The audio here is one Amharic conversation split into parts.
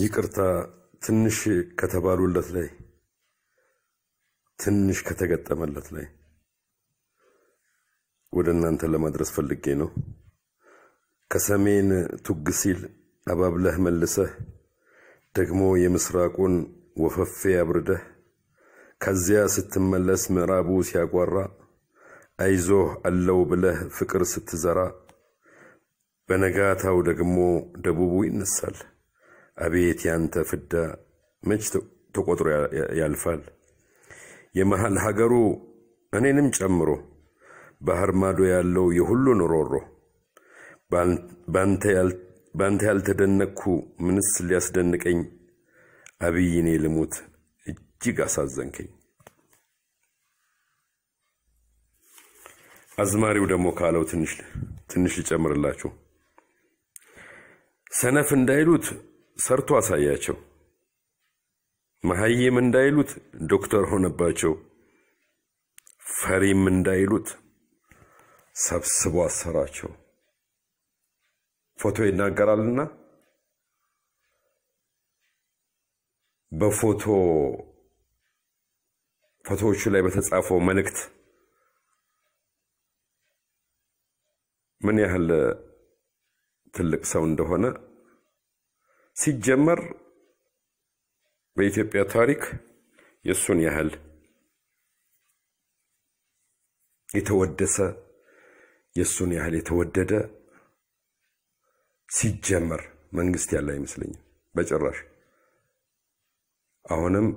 ይቅርታ ትንሽ ከተባሉለት ላይ ትንሽ ከተገጠመለት ላይ ወደ እናንተ ለማድረስ ፈልጌ ነው። ከሰሜን ቱግ ሲል አባብለህ መልሰህ ደግሞ የምስራቁን ወፈፌ አብርደህ ከዚያ ስትመለስ ምዕራቡ ሲያጓራ አይዞህ አለው ብለህ ፍቅር ስትዘራ በነጋታው ደግሞ ደቡቡ ይነሳል። አቤት ያንተ ፍዳ መች ተቆጥሮ ያልፋል። የመሃል ሀገሩ እኔንም ጨምሮ ባህር ማዶ ያለው የሁሉን ሮሮ ባንተ ያልተደነቅኩ ምንስ ሊያስደንቀኝ አብይ እኔ ልሙት እጅግ አሳዘንከኝ። አዝማሪው ደግሞ ካለው ትንሽ ልጨምርላችሁ ሰነፍ እንዳይሉት ሰርቶ አሳያቸው። መሐይም እንዳይሉት ዶክተር ሆነባቸው። ፈሪም እንዳይሉት ሰብስቦ አሰራቸው። ፎቶ ይናገራልና በፎቶ ፎቶዎቹ ላይ በተጻፈው መልእክት ምን ያህል ትልቅ ሰው እንደሆነ ሲጀመር በኢትዮጵያ ታሪክ የእሱን ያህል የተወደሰ የእሱን ያህል የተወደደ ሲጀመር መንግስት ያለ አይመስለኝም በጭራሽ። አሁንም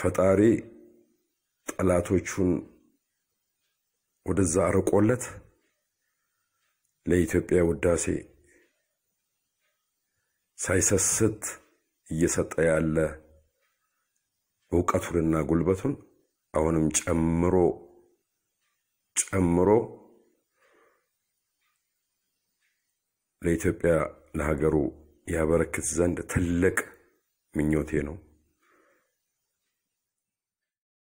ፈጣሪ ጠላቶቹን ወደዛ አርቆለት ለኢትዮጵያ ውዳሴ ሳይሰስት እየሰጠ ያለ እውቀቱንና ጉልበቱን አሁንም ጨምሮ ጨምሮ ለኢትዮጵያ ለሀገሩ ያበረክት ዘንድ ትልቅ ምኞቴ ነው።